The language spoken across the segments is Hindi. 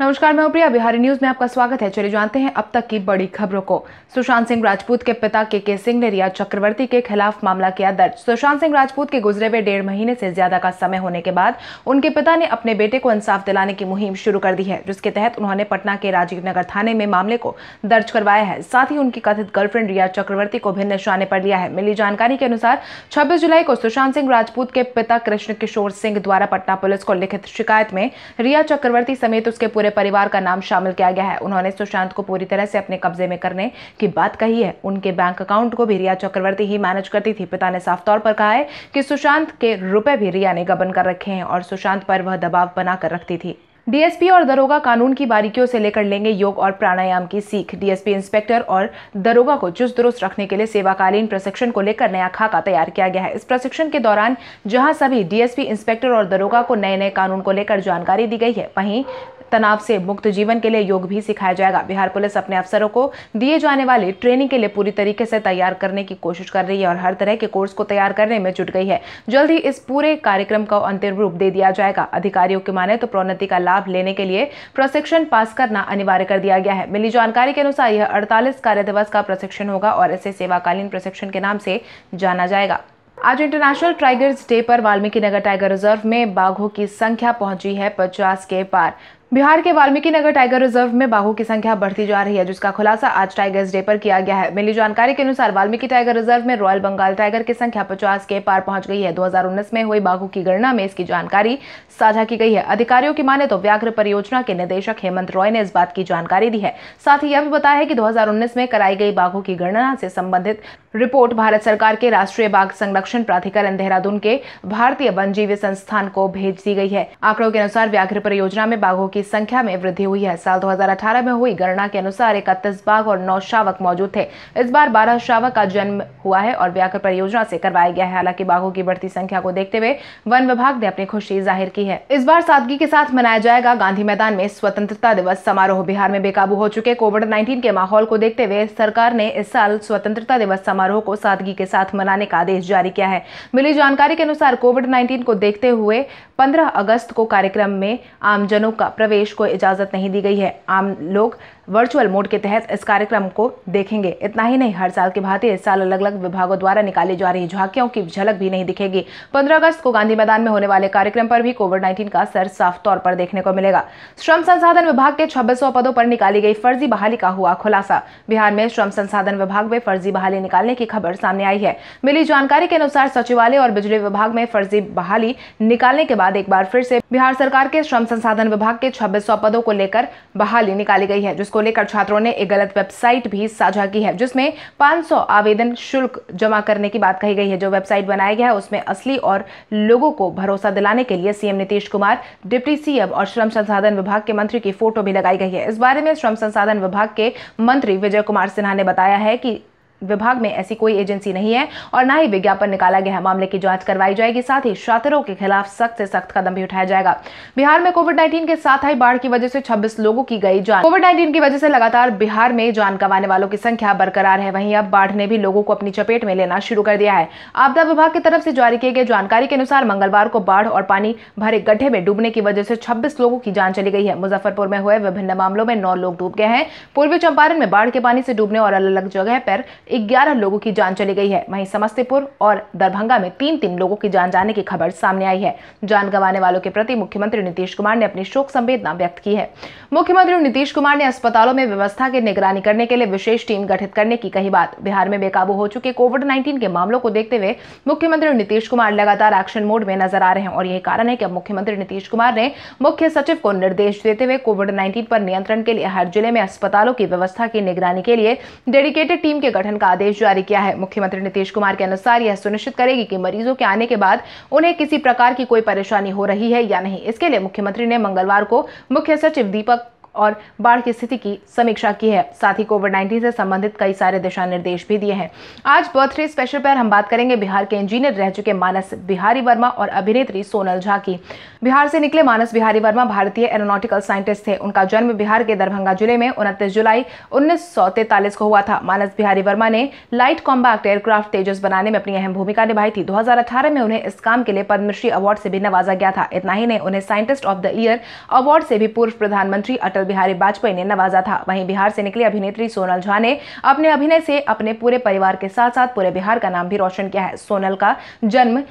नमस्कार मैं प्रिया बिहारी न्यूज में आपका स्वागत है चलिए जानते हैं अब तक की बड़ी खबरों को सुशांत सिंह राजपूत के पिता के के सिंह ने रिया चक्रवर्ती के खिलाफ मामला किया दर्ज सुशांत सिंह राजपूत के गुजरे हुए डेढ़ महीने से ज्यादा का समय होने के बाद उनके पिता ने अपने बेटे को इंसाफ दिलाने की मुहिम शुरू कर दी है जिसके तहत उन्होंने पटना के राजीव नगर थाने में मामले को दर्ज करवाया है साथ ही उनकी कथित गर्लफ्रेंड रिया चक्रवर्ती को भी निशाने पर लिया है मिली जानकारी के अनुसार छब्बीस जुलाई को सुशांत सिंह राजपूत के पिता कृष्ण किशोर सिंह द्वारा पटना पुलिस को लिखित शिकायत में रिया चक्रवर्ती समेत उसके पूरे पूरे परिवार का नाम शामिल किया गया है उन्होंने सुशांत को पूरी तरह से अपने कब्जे में करने की बात कही है उनके बैंक अकाउंट को भी रिया चक्रवर्ती ही मैनेज करती थी पिता ने साफ तौर पर कहा है कि सुशांत के रुपए भी रिया ने गबन कर रखे हैं और सुशांत पर वह दबाव बनाकर रखती थी डीएसपी और दरोगा कानून की बारीकियों से लेकर लेंगे योग और प्राणायाम की सीख डीएसपी इंस्पेक्टर और दरोगा को चुस्त दुरुस्त रखने के लिए सेवाकालीन प्रशिक्षण को लेकर नया खाका तैयार किया गया है इस प्रशिक्षण के दौरान जहां सभी डीएसपी इंस्पेक्टर और दरोगा को नए नए कानून को लेकर जानकारी दी गई है वहीं तनाव से मुक्त जीवन के लिए योग भी सिखाया जाएगा बिहार पुलिस अपने अफसरों को दिए जाने वाले ट्रेनिंग के लिए पूरी तरीके से तैयार करने की कोशिश कर रही है और हर तरह के कोर्स को तैयार करने में जुट गई है जल्द ही इस पूरे कार्यक्रम का अंतिम रूप दे दिया जाएगा अधिकारियों की माने तो प्रोन्नति का लाभ लेने के लिए प्रशिक्षण पास करना अनिवार्य कर दिया गया है मिली जानकारी के अनुसार यह अड़तालीस कार्य दिवस का प्रशिक्षण होगा और इसे सेवाकालीन प्रशिक्षण के नाम से जाना जाएगा आज इंटरनेशनल टाइगर्स डे पर वाल्मीकि नगर टाइगर रिजर्व में बाघों की संख्या पहुंची है 50 के पार बिहार के वाल्मीकि नगर टाइगर रिजर्व में बाघों की संख्या बढ़ती जा रही है जिसका खुलासा आज टाइगर्स डे पर किया गया है मिली जानकारी के अनुसार वाल्मीकि टाइगर रिजर्व में रॉयल बंगाल टाइगर की संख्या 50 के पार पहुंच गई है 2019 में हुई बाघों की गणना में इसकी जानकारी साझा की गई है अधिकारियों की माने तो व्याघ्र परियोजना के निदेशक हेमंत रॉय ने इस बात की जानकारी दी है साथ ही यह भी बताया है की दो में कराई गई बाघों की गणना से संबंधित रिपोर्ट भारत सरकार के राष्ट्रीय बाघ संरक्षण प्राधिकरण देहरादून के भारतीय वन्यजीव संस्थान को भेज दी गई है आंकड़ों के अनुसार व्याघ्र परियोजना में बाघों की की संख्या में वृद्धि हुई है साल 2018 में हुई गणना के अनुसार इकतीस बाघ और नौ शावक मौजूद थे इस बार बारह शावक का जन्म हुआ है और व्याकर परियोजना से करवाया गया है हालांकि बाघों की बढ़ती संख्या को देखते हुए वन विभाग ने अपनी खुशी जाहिर की है इस बार सादगी के साथ मनाया जाएगा गांधी मैदान में स्वतंत्रता दिवस समारोह बिहार में बेकाबू हो चुके कोविड नाइन्टीन के माहौल को देखते हुए सरकार ने इस साल स्वतंत्रता दिवस समारोह को सादगी के साथ मनाने का आदेश जारी किया है मिली जानकारी के अनुसार कोविड नाइन्टीन को देखते हुए पंद्रह अगस्त को कार्यक्रम में आमजनों का प्रवेश को इजाज़त नहीं दी गई है आम लोग वर्चुअल मोड के तहत इस कार्यक्रम को देखेंगे इतना ही नहीं हर साल के भांति इस साल अलग अलग विभागों द्वारा निकाली जा रही झांकियों की झलक भी नहीं दिखेगी पंद्रह अगस्त को गांधी मैदान में होने वाले कार्यक्रम पर भी कोविड नाइन्टीन का सर साफ तौर पर देखने को मिलेगा श्रम संसाधन विभाग के छब्बीस पदों पर निकाली गई फर्जी बहाली का हुआ खुलासा बिहार में श्रम संसाधन विभाग में फर्जी बहाली निकालने की खबर सामने आई है मिली जानकारी के अनुसार सचिवालय और बिजली विभाग में फर्जी बहाली निकालने के बाद एक बार फिर से बिहार सरकार के श्रम संसाधन विभाग के छब्बीस पदों को लेकर बहाली निकाली गई है जिसको इसको लेकर छात्रों ने एक गलत वेबसाइट भी साझा की है जिसमें 500 आवेदन शुल्क जमा करने की बात कही गई है जो वेबसाइट बनाया गया है उसमें असली और लोगों को भरोसा दिलाने के लिए CM Nitish Kumar deputy CM और श्रम संसाधन विभाग के मंत्री की फोटो भी लगाई गई है इस बारे में श्रम संसाधन विभाग के मंत्री विजय कुमार सिन्हा ने बताया है कि विभाग में ऐसी कोई एजेंसी नहीं है और ना ही विज्ञापन निकाला गया है मामले की जांच करवाई जाएगी साथ ही छात्रों के खिलाफ सख्त से सख्त कदम भी उठाया जाएगा बिहार में कोविड नाइन्टीन के साथ आई बाढ़ की वजह से 26 लोगों की गई जान कोविड नाइन्टीन की वजह से लगातार बिहार में जान गंवाने वालों की संख्या बरकरार है वहीं अब बाढ़ ने भी लोगों को अपनी चपेट में लेना शुरू कर दिया है आपदा विभाग की तरफ से जारी किए गए जानकारी के अनुसार मंगलवार को बाढ़ और पानी भरे गड्ढे में डूबने की वजह से छब्बीस लोगों की जान चली गई है मुजफ्फरपुर में हुए विभिन्न मामलों में नौ लोग डूब गए हैं पूर्वी चंपारण में बाढ़ के पानी से डूबने और अलग अलग जगह पर ग्यारह लोगों की जान चली गई है वहीं समस्तीपुर और दरभंगा में तीन तीन लोगों की जान जाने की खबर सामने आई है जान गंवाने वालों के प्रति मुख्यमंत्री नीतीश कुमार ने अपनी शोक संवेदना व्यक्त की है मुख्यमंत्री नीतीश कुमार ने अस्पतालों में व्यवस्था की निगरानी करने के लिए विशेष टीम गठित करने की कही बात बिहार में बेकाबू हो चुके कोविड नाइन्टीन के मामलों को देखते हुए मुख्यमंत्री नीतीश कुमार लगातार एक्शन मोड में नजर आ रहे हैं और यही कारण है कि अब मुख्यमंत्री नीतीश कुमार ने मुख्य सचिव को निर्देश देते हुए कोविड नाइन्टीन पर नियंत्रण के लिए हर जिले में अस्पतालों की व्यवस्था की निगरानी के लिए डेडिकेटेड टीम के गठन का आदेश जारी किया है मुख्यमंत्री नीतीश कुमार के अनुसार यह सुनिश्चित करेगी कि मरीजों के आने के बाद उन्हें किसी प्रकार की कोई परेशानी हो रही है या नहीं इसके लिए मुख्यमंत्री ने मंगलवार को मुख्य सचिव दीपक और बाढ़ की स्थिति की समीक्षा की है साथ ही कोविड नाइन्टीन से संबंधित कई सारे दिशा निर्देश भी दिए हैं आज बर्थडे स्पेशल पर हम बात करेंगे बिहार के इंजीनियर रह चुके मानस बिहारी वर्मा और अभिनेत्री सोनल झा की बिहार से निकले मानस बिहारी वर्मा भारतीय एरोनॉटिकल साइंटिस्ट थे उनका जन्म बिहार के दरभंगा जिले में उनतीस जुलाई उन्नीस को हुआ था मानस बिहारी वर्मा ने लाइट कॉम्बैक्ट एयरक्राफ्ट तेजस बनाने में अपनी अहम भूमिका निभाई थी दो में उन्हें इस काम के लिए पद्मश्री अवार्ड से भी नवाजा गया था इतना ही नहीं उन्हें scientist of the year award से भी पूर्व प्रधानमंत्री अटल बिहारी वाजपेयी ने नवाजा था वहीं बिहार से निकली अभिनेत्री सोनल झा ने अपने अभिनय से अपने पूरे परिवार के साथ साथ पूरे बिहार का नाम भी रोशन किया है सोनल का जन्म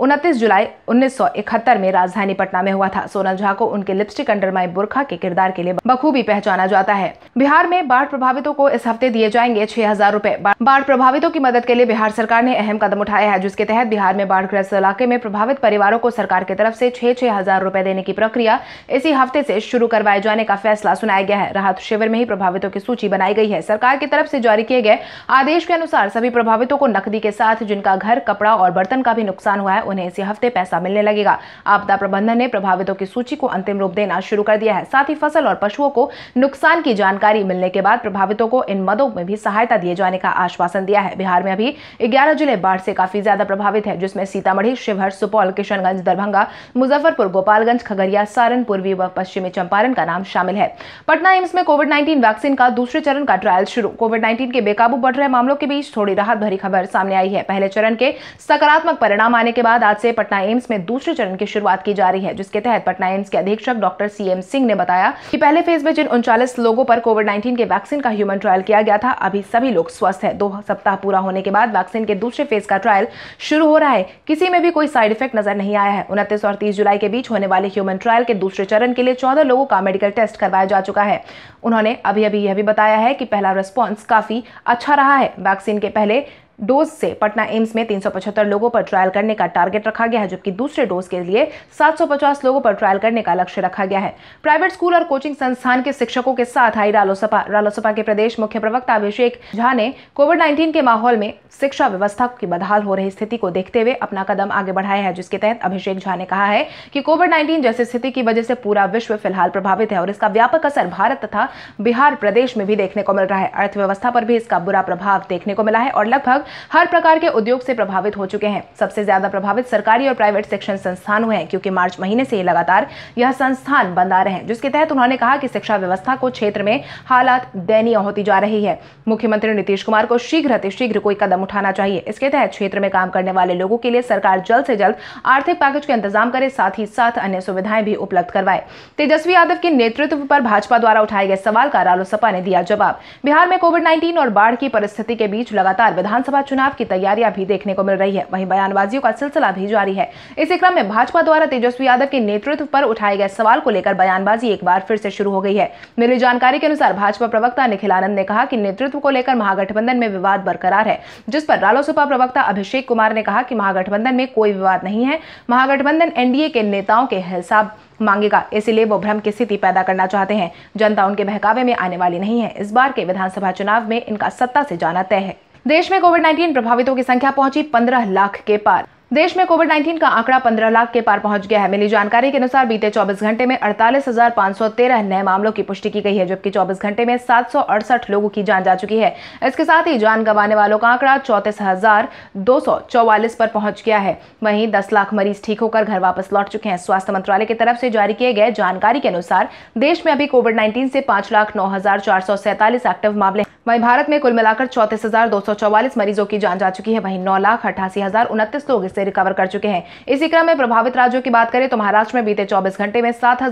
उनतीस जुलाई 1971 में राजधानी पटना में हुआ था सोनल झा को उनके लिपस्टिक अंडर माई बुरखा के किरदार के लिए बखूबी पहचाना जाता है बिहार में बाढ़ प्रभावितों को इस हफ्ते दिए जाएंगे छह हजार रूपए बाढ़ प्रभावितों की मदद के लिए बिहार सरकार ने अहम कदम उठाया है जिसके तहत बिहार में बाढ़ ग्रस्त इलाके में प्रभावित परिवारों को सरकार की तरफ ऐसी छह छह हजार रूपए देने की प्रक्रिया इसी हफ्ते ऐसी शुरू करवाए जाने का फैसला सुनाया गया है राहत शिविर में ही प्रभावितों की सूची बनाई गई है सरकार की तरफ ऐसी जारी किए गए आदेश के अनुसार सभी प्रभावितों को नकदी के साथ जिनका घर कपड़ा और बर्तन का भी नुकसान हुआ है उन्हें इसी हफ्ते पैसा मिलने लगेगा आपदा प्रबंधन ने प्रभावितों की सूची को अंतिम रूप देना शुरू कर दिया है साथ ही फसल और पशुओं को नुकसान की जानकारी मिलने के बाद प्रभावितों को इन मदों में भी सहायता दिए जाने का आश्वासन दिया है बिहार में अभी ग्यारह जिले बाढ़ से काफी ज्यादा प्रभावित है जिसमें सीतामढ़ी शिवहर सुपौल किशनगंज दरभंगा मुजफ्फरपुर गोपालगंज खगड़िया सारण पूर्वी व पश्चिमी चंपारण का नाम शामिल है पटना एम्स में कोविड नाइन्टीन वैक्सीन का दूसरे चरण का ट्रायल शुरू कोविड नाइन्टीन के बेकाबू बढ़ रहे मामलों के बीच थोड़ी राहत भरी खबर सामने आई है पहले चरण के सकारात्मक परिणाम आने के बाद बाद आज से पटना एम्स में दूसरे चरण की शुरुआत की जा रही है जिसके तहत पटना एम्स के अधीक्षक डॉक्टर सी एम सिंह ने बताया कि पहले फेज में जिन उनचालीस लोगों पर कोविड नाइन्टीन के वैक्सीन का ह्यूमन ट्रायल किया गया था अभी सभी लोग स्वस्थ है दो सप्ताह पूरा होने के बाद वैक्सीन के दूसरे फेज का ट्रायल शुरू हो रहा है किसी में भी कोई साइड इफेक्ट नजर नहीं आया है उनतीस और तीस जुलाई के बीच होने वाले ह्यूमन ट्रायल के दूसरे चरण के लिए चौदह लोगों का मेडिकल टेस्ट करवाया जा चुका है उन्होंने अभी अभी यह भी बताया है कि पहला रेस्पॉन्स काफी अच्छा रहा है वैक्सीन के पहले डोज से पटना एम्स में 375 लोगों पर ट्रायल करने का टारगेट रखा गया है जबकि दूसरे डोज के लिए 750 लोगों पर ट्रायल करने का लक्ष्य रखा गया है प्राइवेट स्कूल और कोचिंग संस्थान के शिक्षकों के साथ आई रालोसपा रालोसपा के प्रदेश मुख्य प्रवक्ता अभिषेक झा ने कोविड नाइन्टीन के माहौल में शिक्षा व्यवस्था की बदहाल हो रही स्थिति को देखते हुए अपना कदम आगे बढ़ाया है जिसके तहत अभिषेक झा ने कहा है कि कोविड नाइन्टीन जैसी स्थिति की वजह से पूरा विश्व फिलहाल प्रभावित है और इसका व्यापक असर भारत तथा बिहार प्रदेश में भी देखने को मिल रहा है अर्थव्यवस्था पर भी इसका बुरा प्रभाव देखने को मिला है और लगभग हर प्रकार के उद्योग से प्रभावित हो चुके हैं सबसे ज्यादा प्रभावित सरकारी और प्राइवेट शिक्षण संस्थान हुए हैं क्योंकि मार्च महीने से लगातार यह संस्थान बंद आ रहे हैं जिसके तहत उन्होंने कहा कि शिक्षा व्यवस्था को क्षेत्र में हालात दयनीय होती जा रही है मुख्यमंत्री नीतीश कुमार को शीघ्र अतिशीघ्र कोई कदम उठाना चाहिए इसके तहत क्षेत्र में काम करने वाले लोगों के लिए सरकार जल्द से जल्द आर्थिक पैकेज का इंतजाम करे साथ ही साथ अन्य सुविधाएं भी उपलब्ध करवाए तेजस्वी यादव के नेतृत्व पर भाजपा द्वारा उठाए गए सवाल का रालोसपा ने दिया जवाब बिहार में कोविड नाइन्टीन और बाढ़ की परिस्थिति के बीच लगातार विधानसभा लोकसभा चुनाव की तैयारियां भी देखने को मिल रही है वहीं बयानबाजियों का सिलसिला भी जारी है इसी क्रम में भाजपा द्वारा तेजस्वी यादव के नेतृत्व पर उठाए गए सवाल को लेकर बयानबाजी एक बार फिर से शुरू हो गई है मिली जानकारी के अनुसार भाजपा प्रवक्ता निखिल आनंद ने कहा कि नेतृत्व को लेकर महागठबंधन में विवाद बरकरार है जिस पर रालोसपा प्रवक्ता अभिषेक कुमार ने कहा कि महागठबंधन में कोई विवाद नहीं है महागठबंधन एनडीए के नेताओं के हिसाब मांगेगा इसलिए वो भ्रम की स्थिति पैदा करना चाहते हैं जनता उनके बहकावे में आने वाली नहीं है इस बार के विधानसभा चुनाव में इनका सत्ता से जाना तय है देश में कोविड 19 प्रभावितों की संख्या पहुंची 15 लाख के पार देश में कोविड 19 का आंकड़ा 15 लाख के पार पहुंच गया है मिली जानकारी के अनुसार बीते 24 घंटे में 48,513 नए मामलों की पुष्टि की गई है जबकि 24 घंटे में सात लोगों की जान जा चुकी है इसके साथ ही जान गंवाने वालों का आंकड़ा चौंतीस पर पहुंच गया है वहीं 10 लाख मरीज ठीक होकर घर वापस लौट चुके हैं स्वास्थ्य मंत्रालय की तरफ से जारी किए गए जानकारी के अनुसार देश में अभी कोविड नाइन्टीन से पांच लाख नौ हजार चार सौ एक्टिव मामले वहीं भारत में कुल मिलाकर चौंतीस मरीजों की जान जा चुकी है वहीं नौ लाख अट्ठासी हजार उनतीस लोग इससे रिकवर कर चुके हैं इसी क्रम में प्रभावित राज्यों की बात करें तो महाराष्ट्र में बीते चौबीस घंटे में सात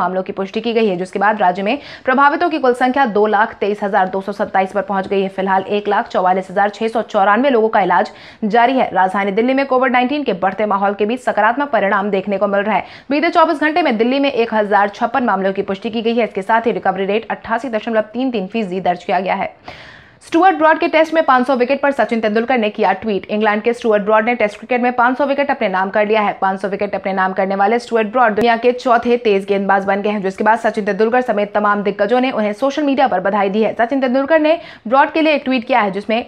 मामलों की पुष्टि की गई है जिसके बाद राज्य में प्रभावितों की कुल संख्या दो लाख तेईस हजार दो सौ सत्ताईस पर पहुंच गई है फिलहाल एक लाख चौवालीस हजार छह सौ चौरानवे लोगों का इलाज जारी है राजधानी दिल्ली में कोविड नाइन्टीन के बढ़ते माहौल के बीच सकारात्मक परिणाम देखने को मिल रहा है बीते चौबीस घंटे में दिल्ली में एक मामलों की पुष्टि की गई है इसके साथ ही रिकवरी रेट अट्ठासी दशमलव तीन तीन फीसदी दर्ज किया किया गया है स्टुअर्ट ब्रॉड के टेस्ट में 500 विकेट पर सचिन तेंदुलकर ने किया ट्वीट इंग्लैंड के स्टुअर्ट ब्रॉड ने टेस्ट क्रिकेट में 500 विकेट अपने नाम कर लिया है 500 विकेट अपने नाम करने वाले स्टुअर्ट ब्रॉड दुनिया के चौथे तेज गेंदबाज बन गए हैं जिसके बाद सचिन तेंदुलकर समेत तमाम दिग्गजों ने उन्हें सोशल मीडिया पर बधाई दी है सचिन तेंदुलकर ने ब्रॉड के लिए एक ट्वीट किया है जिसमें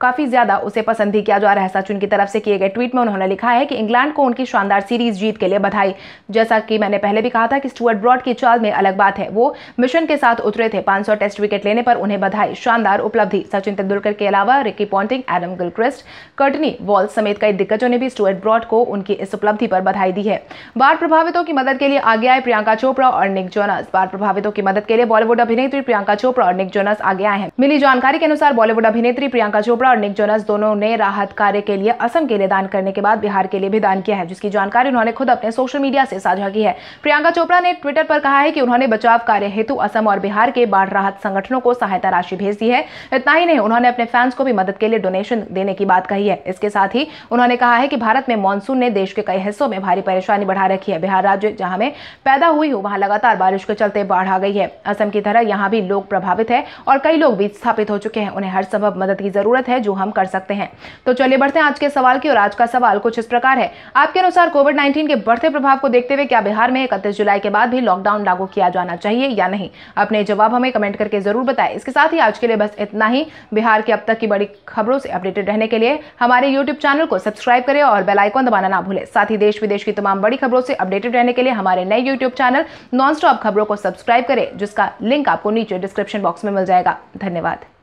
काफ़ी ज़्यादा उसे पसंद भी किया जा रहा है सचिन की तरफ से किए गए ट्वीट में उन्होंने लिखा है कि इंग्लैंड को उनकी शानदार सीरीज जीत के लिए बधाई जैसा कि मैंने पहले भी कहा था कि स्टुअर्ट ब्रॉड की चाल में अलग बात है वो मिशन के साथ उतरे थे 500 टेस्ट विकेट लेने पर उन्हें बधाई शानदार उपलब्धि सचिन तेंदुलकर के अलावा Ricky Ponting Adam Gilchrist Courtney Walsh समेत कई दिग्गजों ने भी स्टुअर्ट ब्रॉड को उनकी इस उपलब्धि पर बधाई दी है बाढ़ प्रभावितों की मदद के लिए आगे आए प्रियंका चोपड़ा और निक जोनस बाढ़ प्रभावितों की मदद के लिए बॉलीवुड अभिनेत्री प्रियंका चोपड़ा और निक जोनस आगे आए हैं मिली जानकारी के अनुसार बॉलीवुड अभिनेत्री प्रियंका चोपड़ा चोपड़ा और निक जोनस दोनों ने राहत कार्य के लिए असम के लिए दान करने के बाद बिहार के लिए भी दान किया है जिसकी जानकारी उन्होंने खुद अपने सोशल मीडिया से साझा की है प्रियंका चोपड़ा ने ट्विटर पर कहा है कि उन्होंने बचाव कार्य हेतु असम और बिहार के बाढ़ राहत संगठनों को सहायता राशि भेज दी है इतना ही नहीं उन्होंने अपने फैंस को भी मदद के लिए डोनेशन देने की बात कही है इसके साथ ही उन्होंने कहा है कि भारत में मानसून ने देश के कई हिस्सों में भारी परेशानी बढ़ा रखी है बिहार राज्य जहां में पैदा हुई हो वहां लगातार बारिश के चलते बाढ़ आ गई है असम की तरह यहाँ भी लोग प्रभावित है और कई लोग विस्थापित स्थापित हो चुके हैं उन्हें हर संभव मदद की जरूरत है है जो हम कर सकते हैं तो चलिए बढ़ते हैं आज के सवाल की और आज का सवाल कुछ इस प्रकार है आपके अनुसार कोविड नाइन्टीन के बढ़ते प्रभाव को देखते हुए क्या बिहार में इकतीस जुलाई के बाद भी लॉकडाउन लागू किया जाना चाहिए या नहीं अपने जवाब हमें कमेंट करके जरूर बताएं इसके साथ ही आज के लिए बस इतना ही बिहार की अब तक की बड़ी खबरों से अपडेटेड रहने के लिए हमारे यूट्यूब चैनल को सब्सक्राइब करें और बेल आइकन दबाना ना भूलें साथ ही देश विदेश की तमाम बड़ी खबरों से अपडेटेड रहने के लिए हमारे नए यूट्यूब चैनल नॉनस्टॉप खबरों को सब्सक्राइब करें जिसका लिंक आपको नीचे डिस्क्रिप्शन बॉक्स में मिल जाएगा धन्यवाद